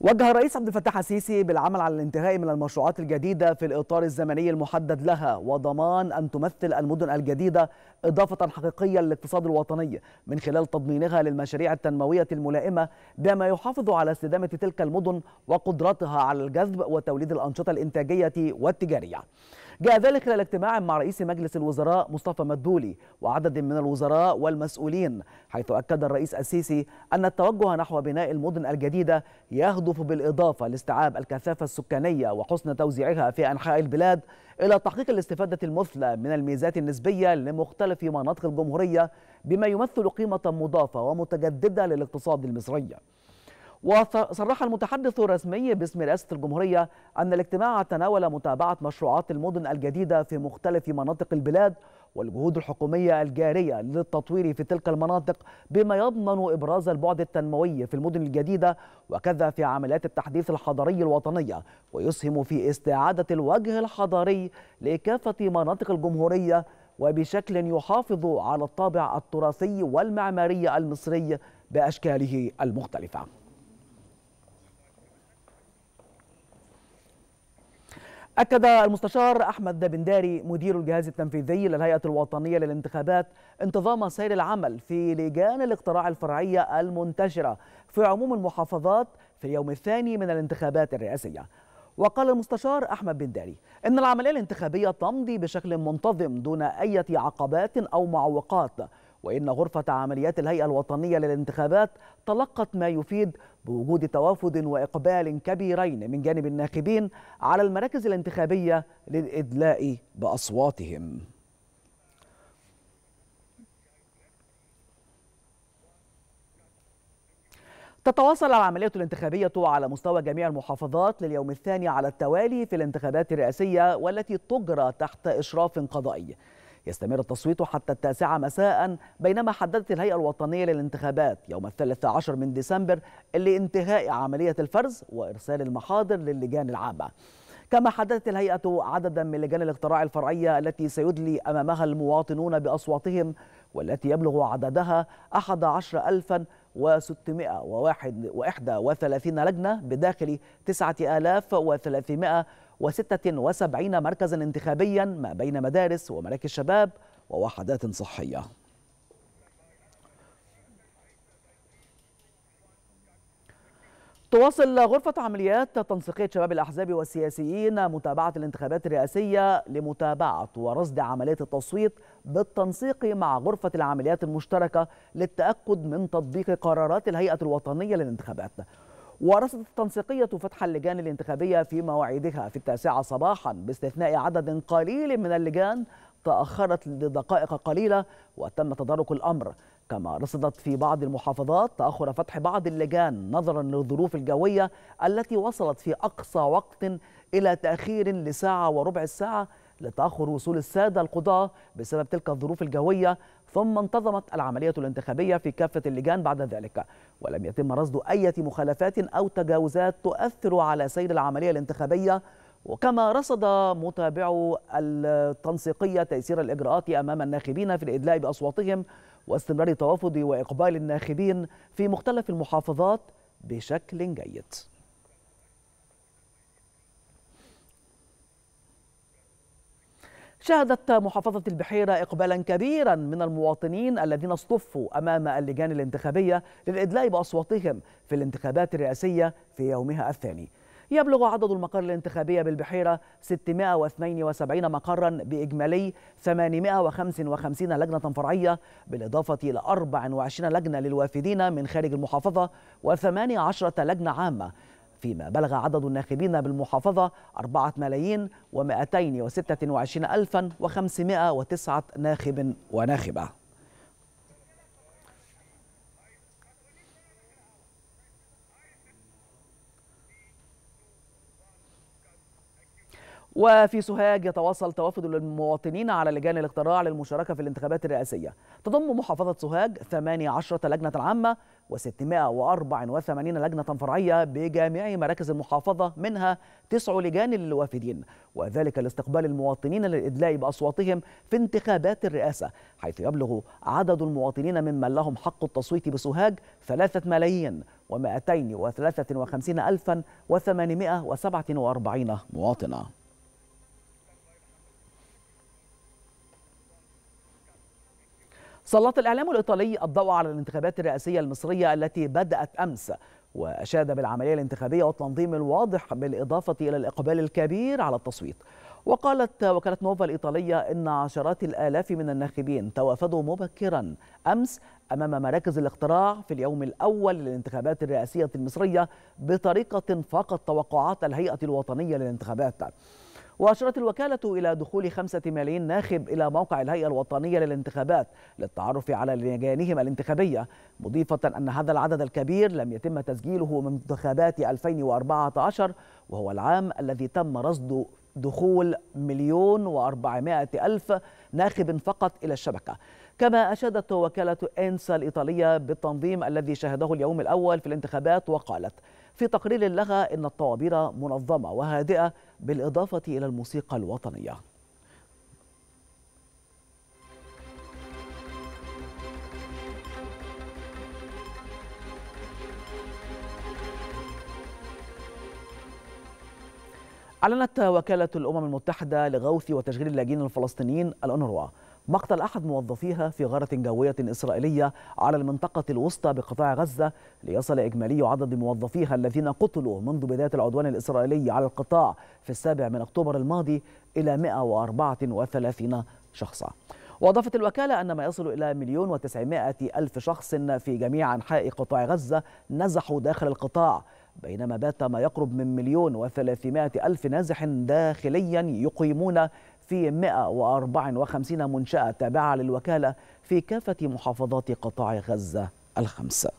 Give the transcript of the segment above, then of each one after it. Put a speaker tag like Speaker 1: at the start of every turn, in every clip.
Speaker 1: وجه الرئيس عبد الفتاح السيسي بالعمل على الانتهاء من المشروعات الجديدة في الإطار الزمني المحدد لها وضمان أن تمثل المدن الجديدة إضافة حقيقية للاقتصاد الوطني من خلال تضمينها للمشاريع التنموية الملائمة بما يحافظ على استدامة تلك المدن وقدرتها على الجذب وتوليد الأنشطة الإنتاجية والتجارية. جاء ذلك خلال اجتماع مع رئيس مجلس الوزراء مصطفى مدبولي وعدد من الوزراء والمسؤولين حيث أكد الرئيس السيسي أن التوجه نحو بناء المدن الجديدة يهدف بالإضافة لاستيعاب الكثافة السكانية وحسن توزيعها في أنحاء البلاد إلى تحقيق الاستفادة المثلى من الميزات النسبية لمختلف مناطق الجمهورية بما يمثل قيمة مضافة ومتجددة للاقتصاد المصري وصرح المتحدث الرسمي باسم رئاسة الجمهورية أن الاجتماع تناول متابعة مشروعات المدن الجديدة في مختلف مناطق البلاد والجهود الحكومية الجارية للتطوير في تلك المناطق بما يضمن إبراز البعد التنموي في المدن الجديدة وكذا في عمليات التحديث الحضري الوطنية ويسهم في استعادة الوجه الحضاري لكافة مناطق الجمهورية وبشكل يحافظ على الطابع التراثي والمعماري المصري بأشكاله المختلفة أكد المستشار أحمد بنداري مدير الجهاز التنفيذي للهيئة الوطنية للانتخابات انتظام سير العمل في لجان الاقتراع الفرعية المنتشرة في عموم المحافظات في اليوم الثاني من الانتخابات الرئاسية وقال المستشار أحمد بنداري إن العملية الانتخابية تمضي بشكل منتظم دون أي عقبات أو معوقات وإن غرفة عمليات الهيئة الوطنية للانتخابات تلقت ما يفيد بوجود توافد وإقبال كبيرين من جانب الناخبين على المراكز الانتخابية للإدلاء بأصواتهم تتواصل العملية الانتخابية على مستوى جميع المحافظات لليوم الثاني على التوالي في الانتخابات الرئاسية والتي تجرى تحت إشراف قضائي يستمر التصويت حتى التاسعة مساء بينما حددت الهيئة الوطنية للانتخابات يوم الثالث عشر من ديسمبر لانتهاء عملية الفرز وإرسال المحاضر للجان العامة كما حددت الهيئة عددا من لجان الاقتراع الفرعية التي سيدلي أمامها المواطنون بأصواتهم والتي يبلغ عددها 11631 لجنة بداخل 9300 و76 مركزا انتخابيا ما بين مدارس ومراكز شباب ووحدات صحية تواصل غرفة عمليات تنسيقية شباب الأحزاب والسياسيين متابعة الانتخابات الرئاسية لمتابعة ورصد عملية التصويت بالتنسيق مع غرفة العمليات المشتركة للتأكد من تطبيق قرارات الهيئة الوطنية للانتخابات ورصدت التنسيقية فتح اللجان الانتخابية في مواعيدها في التاسعة صباحا باستثناء عدد قليل من اللجان تأخرت لدقائق قليلة وتم تدارك الأمر كما رصدت في بعض المحافظات تأخر فتح بعض اللجان نظرا للظروف الجوية التي وصلت في أقصى وقت إلى تأخير لساعة وربع الساعة لتأخر وصول السادة القضاة بسبب تلك الظروف الجوية ثم انتظمت العملية الانتخابية في كافة اللجان بعد ذلك ولم يتم رصد أي مخالفات أو تجاوزات تؤثر على سير العملية الانتخابية وكما رصد متابعو التنسيقية تيسير الإجراءات أمام الناخبين في الإدلاء بأصواتهم واستمرار توافد وإقبال الناخبين في مختلف المحافظات بشكل جيد شهدت محافظة البحيرة إقبالا كبيرا من المواطنين الذين اصطفوا أمام اللجان الانتخابية للإدلاء بأصواتهم في الانتخابات الرئاسية في يومها الثاني يبلغ عدد المقر الانتخابية بالبحيرة 672 مقرا بإجمالي 855 لجنة فرعية بالإضافة إلى 24 لجنة للوافدين من خارج المحافظة و18 لجنة عامة فيما بلغ عدد الناخبين بالمحافظة 4 ملايين و226 الفا وخمسمائة وتسعة ناخب وناخبة وفي سوهاج يتواصل توافد المواطنين على لجان الاقتراع للمشاركة في الانتخابات الرئاسية تضم محافظة سوهاج 18 لجنة عامة و684 لجنة فرعية بجميع مراكز المحافظة منها تسع لجان للوافدين وذلك لاستقبال المواطنين للإدلاء بأصواتهم في انتخابات الرئاسة حيث يبلغ عدد المواطنين ممن لهم حق التصويت بسوهاج 3 ملايين و253 ألفا و847 مواطنة سلط الإعلام الإيطالي الضوء على الانتخابات الرئاسية المصرية التي بدأت أمس وأشاد بالعملية الانتخابية والتنظيم الواضح بالإضافة إلى الإقبال الكبير على التصويت وقالت وكالة نوفا الإيطالية إن عشرات الآلاف من الناخبين توافدوا مبكرا أمس أمام مراكز الاقتراع في اليوم الأول للانتخابات الرئاسية المصرية بطريقة فاقت توقعات الهيئة الوطنية للانتخابات وأشارت الوكالة إلى دخول خمسة ملايين ناخب إلى موقع الهيئة الوطنية للانتخابات للتعرف على لجانهم الانتخابية مضيفة أن هذا العدد الكبير لم يتم تسجيله من انتخابات 2014 وهو العام الذي تم رصد دخول مليون وأربعمائة ألف ناخب فقط إلى الشبكة كما أشادت وكالة إنسا الإيطالية بالتنظيم الذي شهده اليوم الأول في الانتخابات وقالت في تقرير لها إن الطوابير منظمة وهادئة بالإضافة إلى الموسيقى الوطنية أعلنت وكالة الأمم المتحدة لغوث وتشغيل اللاجئين الفلسطينيين الأونروا مقتل أحد موظفيها في غارة جوية إسرائيلية على المنطقة الوسطى بقطاع غزة ليصل إجمالي عدد موظفيها الذين قتلوا منذ بداية العدوان الإسرائيلي على القطاع في السابع من أكتوبر الماضي إلى 134 شخصا وأضافت الوكالة أن ما يصل إلى مليون وتسعمائة ألف شخص في جميع أنحاء قطاع غزة نزحوا داخل القطاع بينما بات ما يقرب من مليون وثلاثمائة ألف نازح داخليا يقيمون في 154 منشأة تابعة للوكالة في كافة محافظات قطاع غزة الخمسة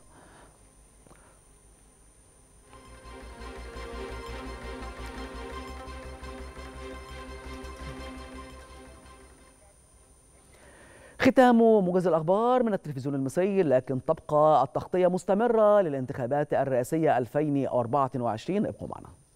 Speaker 1: ختام موجز الأخبار من التلفزيون المصري لكن تبقى التغطية مستمرة للانتخابات الرئاسية 2024 ابقوا معنا